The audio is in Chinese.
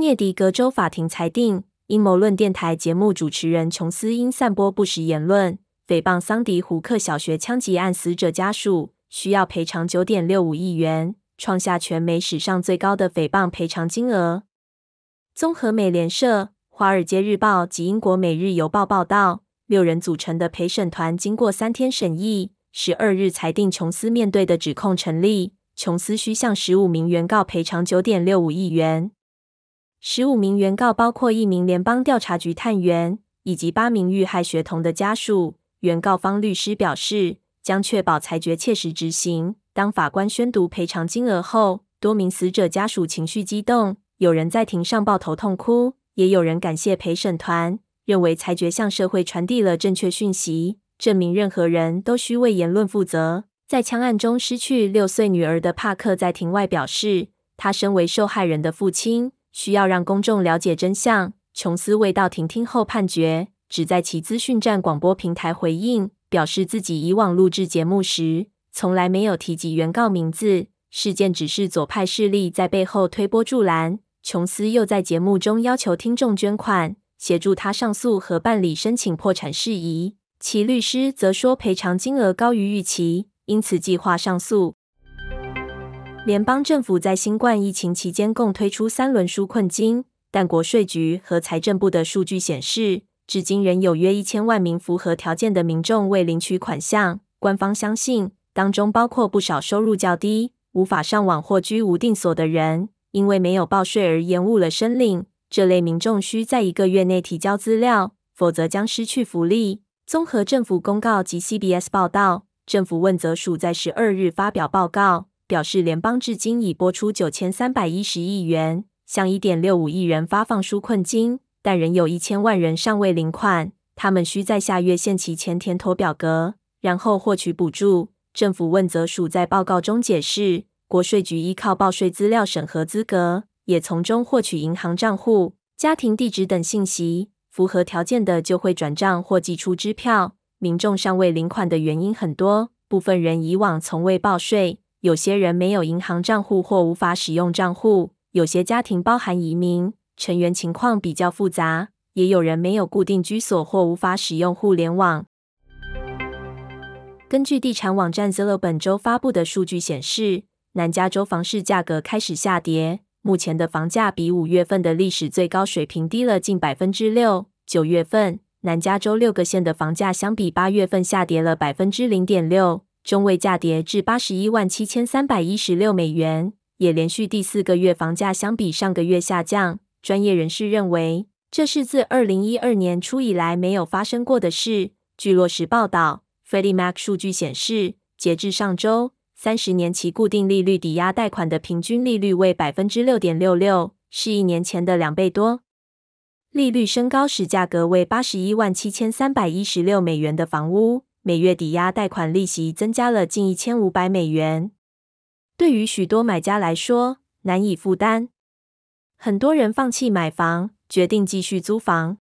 涅迪格州法庭裁定，阴谋论电台节目主持人琼斯因散播不实言论、诽谤桑迪胡克小学枪击案死者家属，需要赔偿九点六五亿元，创下全美史上最高的诽谤赔偿金额。综合美联社、华尔街日报及英国《每日邮报》报道，六人组成的陪审团经过三天审议，十二日裁定琼斯面对的指控成立，琼斯需向十五名原告赔偿九点六五亿元。十五名原告包括一名联邦调查局探员以及八名遇害学童的家属。原告方律师表示，将确保裁决切实执行。当法官宣读赔偿金额后，多名死者家属情绪激动，有人在庭上抱头痛哭，也有人感谢陪审团，认为裁决向社会传递了正确讯息，证明任何人都需为言论负责。在枪案中失去六岁女儿的帕克在庭外表示，他身为受害人的父亲。需要让公众了解真相。琼斯未到庭听后判决，只在其资讯站广播平台回应，表示自己以往录制节目时从来没有提及原告名字。事件只是左派势力在背后推波助澜。琼斯又在节目中要求听众捐款，协助他上诉和办理申请破产事宜。其律师则说赔偿金额高于预期，因此计划上诉。联邦政府在新冠疫情期间共推出三轮纾困金，但国税局和财政部的数据显示，至今仍有约一千万名符合条件的民众未领取款项。官方相信，当中包括不少收入较低、无法上网或居无定所的人，因为没有报税而延误了申领。这类民众需在一个月内提交资料，否则将失去福利。综合政府公告及 CBS 报道，政府问责署在十二日发表报告。表示，联邦至今已拨出九千三百一十亿元，向一点六五亿元发放纾困金，但仍有一千万人尚未领款。他们需在下月限期前填妥表格，然后获取补助。政府问责署在报告中解释，国税局依靠报税资料审核资格，也从中获取银行账户、家庭地址等信息。符合条件的就会转账或寄出支票。民众尚未领款的原因很多，部分人以往从未报税。有些人没有银行账户或无法使用账户，有些家庭包含移民成员，情况比较复杂，也有人没有固定居所或无法使用互联网。根据地产网站 Zillow 本周发布的数据显示，南加州房市价格开始下跌，目前的房价比五月份的历史最高水平低了近百分之六。九月份，南加州六个县的房价相比八月份下跌了百分之零点六。中位价跌至八十一万七千三百一十六美元，也连续第四个月房价相比上个月下降。专业人士认为，这是自二零一二年初以来没有发生过的事。据《落实报》道 f e d d i e m a c 数据显示，截至上周，三十年期固定利率抵押贷款的平均利率为百分之六点六六，是一年前的两倍多。利率升高时，价格为八十一万七千三百一十六美元的房屋。每月抵押贷款利息增加了近一千五百美元，对于许多买家来说难以负担。很多人放弃买房，决定继续租房。